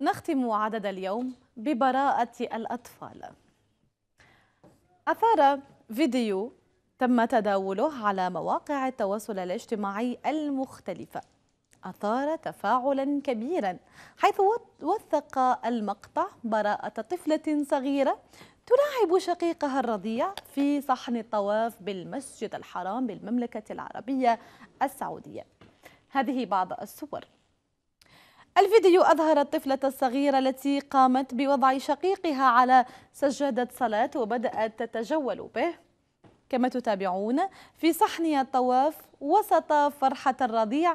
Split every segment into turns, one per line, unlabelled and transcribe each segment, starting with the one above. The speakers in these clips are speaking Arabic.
نختم عدد اليوم ببراءة الأطفال أثار فيديو تم تداوله على مواقع التواصل الاجتماعي المختلفة أثار تفاعلا كبيرا حيث وثق المقطع براءة طفلة صغيرة تلاعب شقيقها الرضيع في صحن الطواف بالمسجد الحرام بالمملكة العربية السعودية هذه بعض الصور الفيديو أظهر الطفلة الصغيرة التي قامت بوضع شقيقها على سجادة صلاة وبدأت تتجول به كما تتابعون في صحن الطواف وسط فرحة الرضيع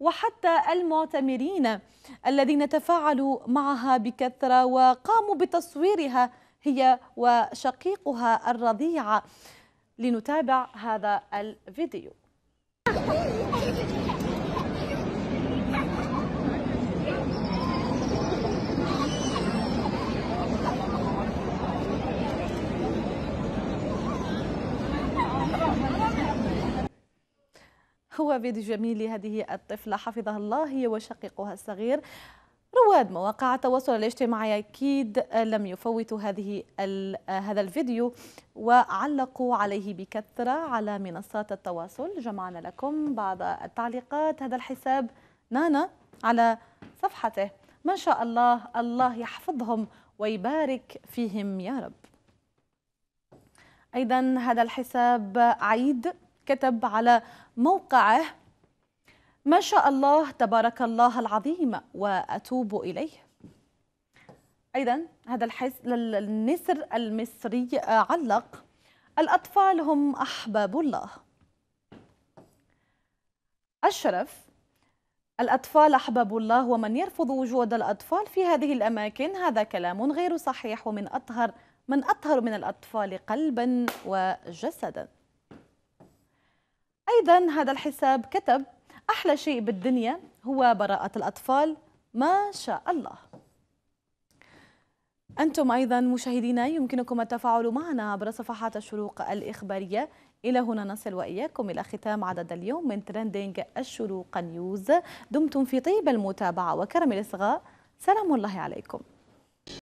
وحتى المعتمرين الذين تفاعلوا معها بكثرة وقاموا بتصويرها هي وشقيقها الرضيع لنتابع هذا الفيديو هو فيديو جميل لهذه الطفلة حفظها الله هي وشقيقها الصغير رواد مواقع التواصل الاجتماعي اكيد لم يفوتوا هذه هذا الفيديو وعلقوا عليه بكثره على منصات التواصل جمعنا لكم بعض التعليقات هذا الحساب نانا على صفحته ما شاء الله الله يحفظهم ويبارك فيهم يا رب ايضا هذا الحساب عيد كتب على موقعه ما شاء الله تبارك الله العظيم وأتوب إليه أيضا هذا الحس النسر المصري آه، علق الأطفال هم أحباب الله الشرف الأطفال أحباب الله ومن يرفض وجود الأطفال في هذه الأماكن هذا كلام غير صحيح ومن أطهر من أطهر من الأطفال قلبا وجسدا إذا هذا الحساب كتب أحلى شيء بالدنيا هو براءة الأطفال ما شاء الله أنتم أيضا مشاهدينا يمكنكم التفاعل معنا عبر صفحات الشروق الإخبارية إلى هنا نصل وإياكم إلى ختام عدد اليوم من ترندينج الشروق نيوز دمتم في طيب المتابعة وكرم الإصغاء سلام الله عليكم